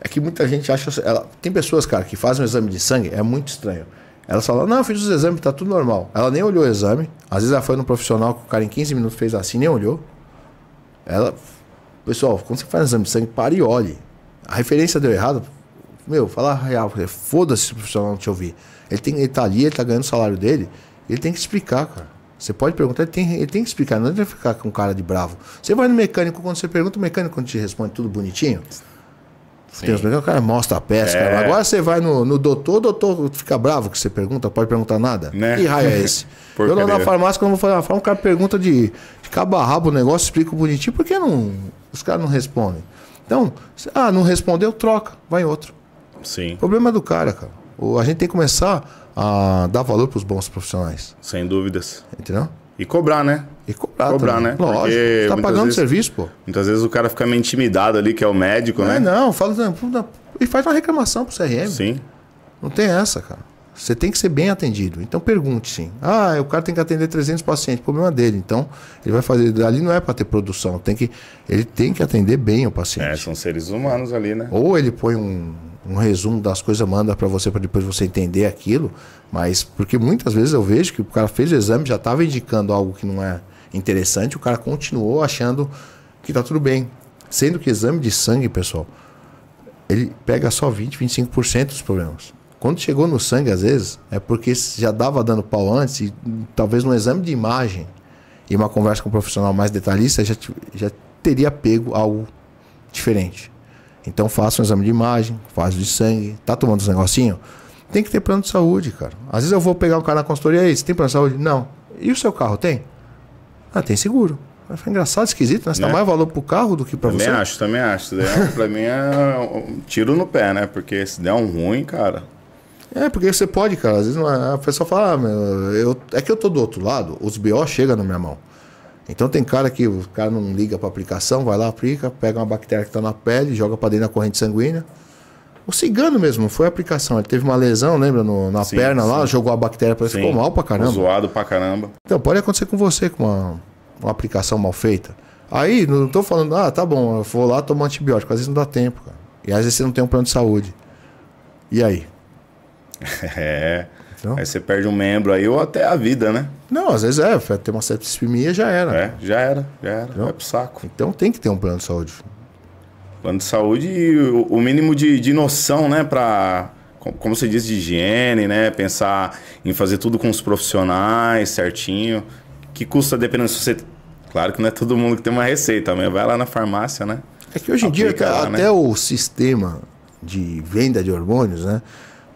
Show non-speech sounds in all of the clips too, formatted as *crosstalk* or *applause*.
É que muita gente acha. Ela, tem pessoas, cara, que fazem um exame de sangue, é muito estranho. Ela fala, não, eu fiz os exames, tá tudo normal. Ela nem olhou o exame. Às vezes ela foi no profissional que o cara em 15 minutos fez assim, nem olhou. Ela. Pessoal, quando você faz um exame de sangue, pare e olhe. A referência deu errado. Meu, fala real. Foda-se se o profissional não te ouvir. Ele, tem, ele tá ali, ele tá ganhando o salário dele. Ele tem que explicar, cara. Você pode perguntar, ele tem, ele tem que explicar, não adianta ficar com um cara de bravo. Você vai no mecânico, quando você pergunta, o mecânico quando te responde tudo bonitinho. Tem uns o cara mostra a peça. É. Agora você vai no, no doutor, o doutor fica bravo que você pergunta, pode perguntar nada. Né? Que raio é esse? *laughs* eu não na farmácia, quando eu vou fazer uma farmácia, o cara pergunta de, de cabo a rabo o negócio, explica bonitinho, por que não, os caras não respondem? Então, cê, ah, não respondeu, troca, vai em outro. Sim. O problema é do cara, cara. O, a gente tem que começar a dar valor para os bons profissionais. Sem dúvidas. Entendeu? E cobrar, né? E cobrar, cobrar também. né? Lógico. Porque tá pagando vezes, serviço, pô. Muitas vezes o cara fica meio intimidado ali, que é o médico, não é né? É, não, fala. E faz uma reclamação pro CRM. Sim. Não tem essa, cara. Você tem que ser bem atendido. Então pergunte sim. Ah, o cara tem que atender 300 pacientes, problema dele. Então ele vai fazer. Ali não é para ter produção. Tem que, ele tem que atender bem o paciente. É, são seres humanos ali, né? Ou ele põe um, um resumo das coisas, manda para você para depois você entender aquilo. Mas porque muitas vezes eu vejo que o cara fez o exame já estava indicando algo que não é interessante, o cara continuou achando que tá tudo bem. Sendo que exame de sangue, pessoal, ele pega só 20, 25% dos problemas. Quando chegou no sangue, às vezes, é porque já dava dando pau antes e talvez um exame de imagem e uma conversa com um profissional mais detalhista já, já teria pego algo diferente. Então faça um exame de imagem, faça de sangue, tá tomando os negocinho? Tem que ter plano de saúde, cara. Às vezes eu vou pegar um cara na consultoria e aí, você tem plano de saúde? Não. E o seu carro tem? Ah, tem seguro. foi engraçado, esquisito, né? Você né? dá mais valor pro carro do que pra também você. Também acho, também acho. Né? pra mim é um tiro no pé, né? Porque se der um ruim, cara. É, porque você pode, cara. Às vezes é... a pessoa fala, ah, meu, eu... é que eu tô do outro lado, os BO chegam na minha mão. Então tem cara que o cara não liga pra aplicação, vai lá, aplica, pega uma bactéria que tá na pele, joga pra dentro da corrente sanguínea. O cigano mesmo, foi a aplicação. Ele teve uma lesão, lembra, no, na sim, perna sim. lá, jogou a bactéria, para ele, ficou mal pra caramba. Zoado pra caramba. Então, pode acontecer com você com uma, uma aplicação mal feita. Aí, não tô falando, ah, tá bom, eu vou lá tomar antibiótico. Às vezes não dá tempo, cara. E às vezes você não tem um plano de saúde. E aí? *laughs* É. Então? Aí você perde um membro aí ou até a vida, né? Não, às vezes é. é ter uma septicemia já era. É, cara. já era, já era. Então, vai pro saco. Então tem que ter um plano de saúde. Plano de saúde e o mínimo de, de noção, né, para como você diz, de higiene, né? Pensar em fazer tudo com os profissionais certinho. Que custa dependendo se você. Claro que não é todo mundo que tem uma receita, mas vai lá na farmácia, né? É que hoje em dia, cara, lá, até né? o sistema de venda de hormônios, né?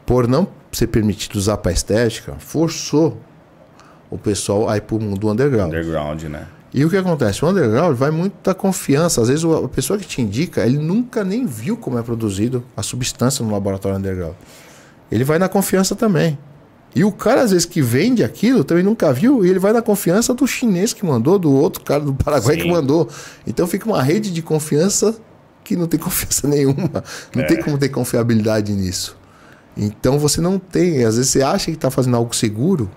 Por não ser permitido usar para estética, forçou o pessoal a ir para o mundo underground. Underground, né? E o que acontece? O underground vai muito da confiança. Às vezes a pessoa que te indica, ele nunca nem viu como é produzido a substância no laboratório underground. Ele vai na confiança também. E o cara, às vezes, que vende aquilo, também nunca viu, e ele vai na confiança do chinês que mandou, do outro cara do Paraguai Sim. que mandou. Então fica uma rede de confiança que não tem *laughs* confiança nenhuma. Não é. tem como ter confiabilidade nisso. Então você não tem. Às vezes você acha que está fazendo algo seguro,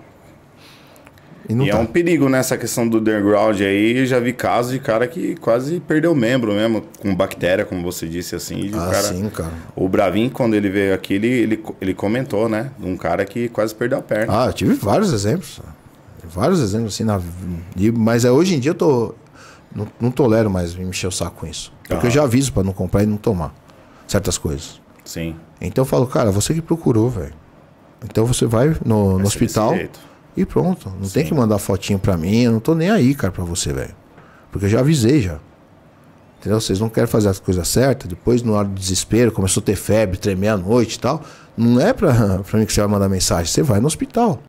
e, e é tá. é um perigo nessa né, questão do underground aí. Eu já vi casos de cara que quase perdeu membro mesmo, com bactéria, como você disse assim. Ah, cara... sim, cara. O Bravin, quando ele veio aqui, ele, ele, ele comentou, né? Um cara que quase perdeu a perna. Ah, eu tive vários exemplos. Vários exemplos assim. Na... E, mas é, hoje em dia eu tô. Não, não tolero mais me mexer o saco com isso. Porque ah. eu tá. já aviso para não comprar e não tomar certas coisas. Sim. Então eu falo, cara, você que procurou, velho. Então você vai no, no hospital. E pronto. Não Sim. tem que mandar fotinho pra mim. Eu não tô nem aí, cara, pra você, velho. Porque eu já avisei já. Entendeu? Vocês não querem fazer as coisas certas. Depois, no hora do desespero, começou a ter febre, tremer à noite e tal. Não é pra, *laughs* pra mim que você vai mandar mensagem. Você vai no hospital.